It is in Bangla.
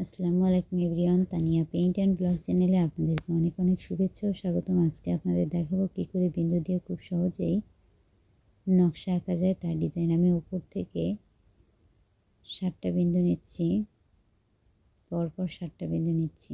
আসসালামু আলাইকুম everyone Tania paint and blog চ্যানেলে আপনাদেরকে অনেক অনেক শুভেচ্ছা ও স্বাগতম আজকে আপনাদের দেখাবো কী করে বিন্দু দিয়ে খুব সহজেই নকশা আঁকা যায় তার ডিজাইন আমি উপর থেকে সাতটা বিন্দু নিচ্ছি পরপর সাতটা বিন্দু নিচ্ছি